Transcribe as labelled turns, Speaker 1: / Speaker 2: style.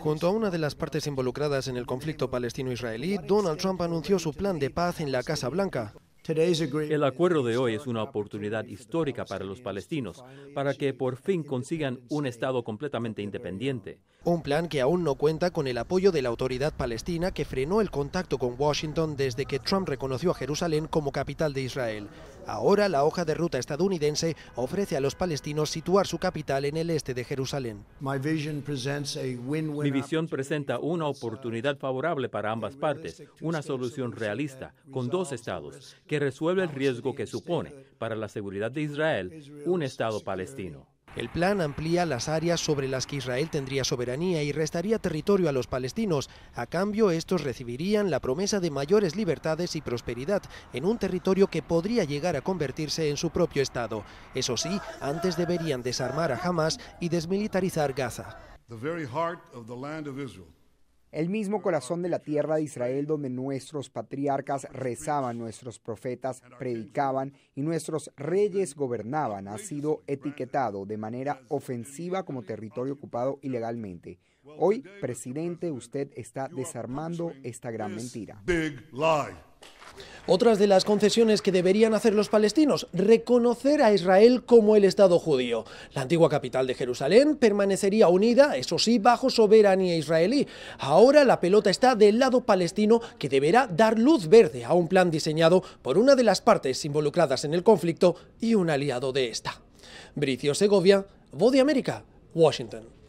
Speaker 1: Junto a una de las partes involucradas en el conflicto palestino-israelí, Donald Trump anunció su plan de paz en la Casa Blanca. El
Speaker 2: acuerdo de hoy es una oportunidad histórica para los palestinos, para que por fin consigan un Estado completamente independiente. Un plan que aún no cuenta con el apoyo de la autoridad palestina que frenó el contacto con Washington desde
Speaker 1: que Trump reconoció a Jerusalén como capital de Israel. Ahora la hoja de ruta estadounidense ofrece a los palestinos situar su capital en el este de Jerusalén. Mi
Speaker 2: visión presenta una oportunidad favorable para ambas partes, una solución realista con dos estados que resuelve el riesgo que supone para la seguridad de Israel un estado palestino. El plan amplía las áreas sobre las que Israel
Speaker 1: tendría soberanía y restaría territorio a los palestinos. A cambio, estos recibirían la promesa de mayores libertades y prosperidad en un territorio que podría llegar a convertirse en su propio Estado. Eso
Speaker 3: sí, antes deberían desarmar a Hamas y desmilitarizar Gaza el mismo corazón de la tierra de Israel donde nuestros patriarcas rezaban, nuestros profetas predicaban y nuestros reyes gobernaban, ha sido etiquetado de manera ofensiva como territorio ocupado ilegalmente. Hoy, presidente, usted está desarmando esta gran mentira. Otras de las concesiones que deberían hacer los palestinos, reconocer a Israel
Speaker 1: como el Estado judío. La antigua capital de Jerusalén permanecería unida, eso sí, bajo soberanía israelí. Ahora la pelota está del lado palestino que deberá dar luz verde a un plan diseñado por una de las partes involucradas en el conflicto y un aliado de esta. Bricio Segovia, Voz de América, Washington.